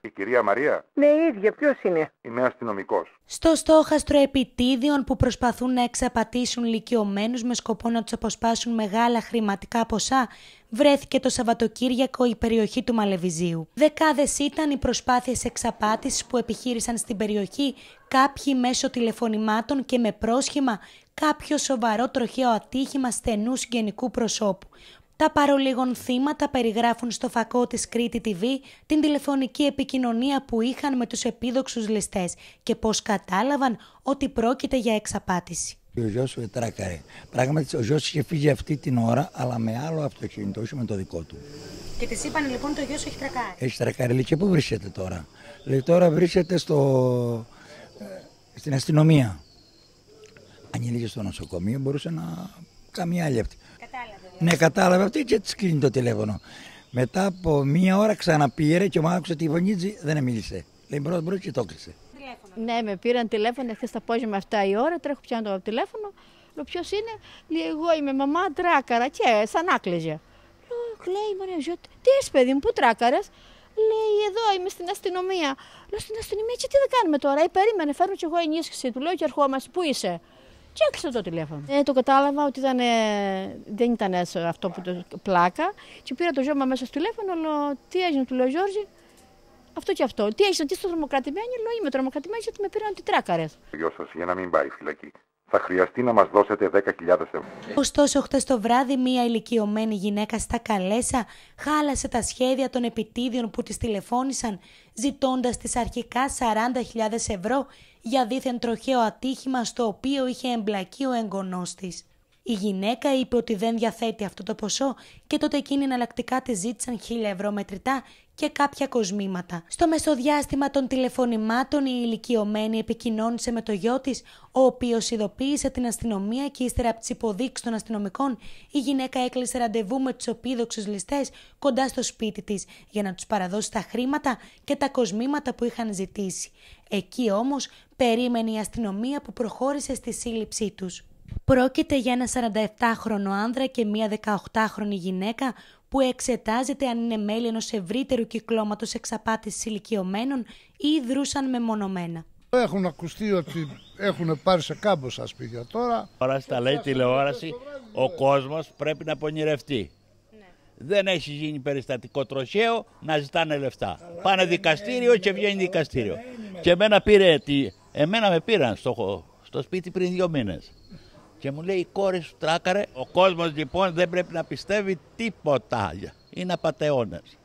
Η κυρία Μαρία. Ναι, η ίδια. Ποιος είναι. Είμαι αστυνομικός. Στο στόχαστρο επιτίδιων που προσπαθούν να εξαπατήσουν ηλικιωμένους με σκοπό να τους αποσπάσουν μεγάλα χρηματικά ποσά, βρέθηκε το Σαββατοκύριακο η περιοχή του Μαλεβιζίου. Δεκάδες ήταν οι προσπάθειες εξαπάτησης που επιχείρησαν στην περιοχή κάποιοι μέσω τηλεφωνημάτων και με πρόσχημα κάποιο σοβαρό τροχαίο ατύχημα στενού συγγενικού προσώπου τα παρολίγων θύματα περιγράφουν στο φακό της Κρήτη TV την τηλεφωνική επικοινωνία που είχαν με τους επίδοξους ληστές και πώς κατάλαβαν ότι πρόκειται για εξαπάτηση. Ο γιος σου ε, Πράγματι, ο γιος είχε φύγει αυτή την ώρα, αλλά με άλλο αυτοκίνητο, όχι με το δικό του. Και της είπαν λοιπόν: Το γιος έχει τρακάρει. Έχει τρακάρει. Λέει και πού βρίσκεται τώρα. Λέει τώρα βρίσκεται στο... Ε, στην αστυνομία. Αν ήλθε στο νοσοκομείο, μπορούσε να κάνει άλλη αυτή. Ναι, κατάλαβε αυτή και έτσι κλείνει το τηλέφωνο. Μετά από μία ώρα ξαναπήρε και μου άκουσε τη φωνή δεν μίλησε. Λέει μπρος μπρος και το κλείσε. Ναι, με πήραν τηλέφωνο χθε το απόγευμα 7 η ώρα, τρέχω πιάνω το τηλέφωνο. Λέω ποιος είναι, λέει εγώ είμαι μαμά τράκαρα και σαν άκλεζε. Λέει κλαίει η Μαρία Ζώτη, τι είσαι παιδί μου, πού τράκαρα. Λέει εδώ είμαι στην αστυνομία. Λέω στην αστυνομία και τι δεν κάνουμε τώρα, ή περίμενε, φέρνω κι εγώ ενίσχυση του, λέω και ερχόμαστε, πού είσαι και άκουσα το τηλέφωνο. Ε, το κατάλαβα ότι δεν ήταν αυτό που το πλάκα και πήρα το Ζώμα μέσα στο τηλέφωνο, λέω τι έγινε, του λέω Γιώργη, αυτό και αυτό. Τι έγινε, τι στο τρομοκρατημένη, λέω είμαι τρομοκρατημένη γιατί με πήραν τι τράκαρε. για να μην πάει φυλακή. Θα χρειαστεί να μας δώσετε 10.000 ευρώ. Ωστόσο, χτε το βράδυ, μία ηλικιωμένη γυναίκα στα Καλέσα χάλασε τα σχέδια των επιτίδιων που της τηλεφώνησαν, ζητώντας τι αρχικά 40.000 ευρώ για δίθεν τροχαίο ατύχημα στο οποίο είχε εμπλακεί ο εγγονός της. Η γυναίκα είπε ότι δεν διαθέτει αυτό το ποσό και τότε εκείνη εναλλακτικά τη ζήτησαν 1000 ευρώ μετρητά και κάποια κοσμήματα. Στο μεσοδιάστημα των τηλεφωνημάτων η ηλικιωμένη επικοινώνησε με το γιο της, ο οποίος ειδοποίησε την αστυνομία και ύστερα από τις υποδείξεις των αστυνομικών η γυναίκα έκλεισε ραντεβού με τους οπίδοξους ληστές κοντά στο σπίτι της για να τους παραδώσει τα χρήματα και τα κοσμήματα που είχαν ζητήσει. Εκεί όμως περίμενε η αστυνομία που προχώρησε στη σύλληψή τους. Πρόκειται για ένα 47χρονο άνδρα και μία 18χρονη γυναίκα που εξετάζεται αν είναι μέλη ενός ευρύτερου κυκλώματος εξαπάτησης ηλικιωμένων ή δρούσαν μεμονωμένα. Έχουν ακουστεί ότι έχουν πάρει σε κάμποσα σπίτια τώρα. Τώρα στα λέει τηλεόραση, ο κόσμος πρέπει να πονηρευτεί. Ναι. Δεν έχει γίνει περιστατικό τροχαίο να ζητάνε λεφτά. Πάνε δικαστήριο και βγαίνει δικαστήριο. Ναι, ναι, και εμένα, πήρε, εμένα με πήραν στο, στο σπίτι πριν δύο μήνες. Και μου λέει η κόρη σου τράκαρε. Ο κόσμος λοιπόν δεν πρέπει να πιστεύει τίποτα. Είναι απαταιώνες».